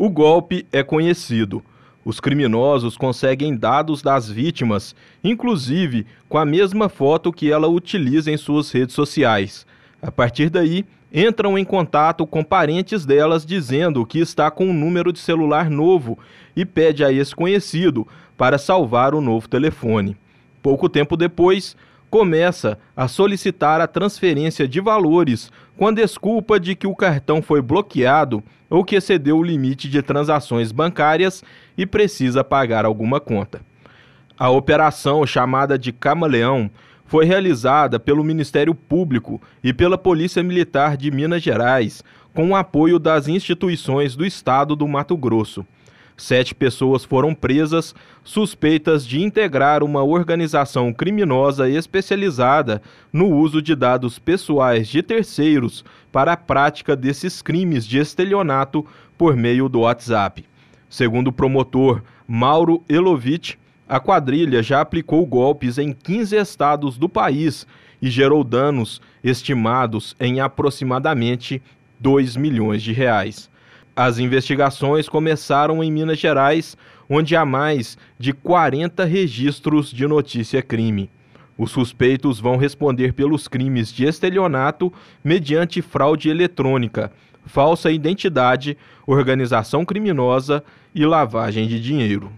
O golpe é conhecido. Os criminosos conseguem dados das vítimas, inclusive com a mesma foto que ela utiliza em suas redes sociais. A partir daí, entram em contato com parentes delas dizendo que está com um número de celular novo e pede a esse conhecido para salvar o novo telefone. Pouco tempo depois, começa a solicitar a transferência de valores com a desculpa de que o cartão foi bloqueado ou que excedeu o limite de transações bancárias e precisa pagar alguma conta. A operação, chamada de Camaleão, foi realizada pelo Ministério Público e pela Polícia Militar de Minas Gerais, com o apoio das instituições do Estado do Mato Grosso. Sete pessoas foram presas, suspeitas de integrar uma organização criminosa especializada no uso de dados pessoais de terceiros para a prática desses crimes de estelionato por meio do WhatsApp. Segundo o promotor Mauro Elovitch, a quadrilha já aplicou golpes em 15 estados do país e gerou danos estimados em aproximadamente 2 milhões de reais. As investigações começaram em Minas Gerais, onde há mais de 40 registros de notícia-crime. Os suspeitos vão responder pelos crimes de estelionato mediante fraude eletrônica, falsa identidade, organização criminosa e lavagem de dinheiro.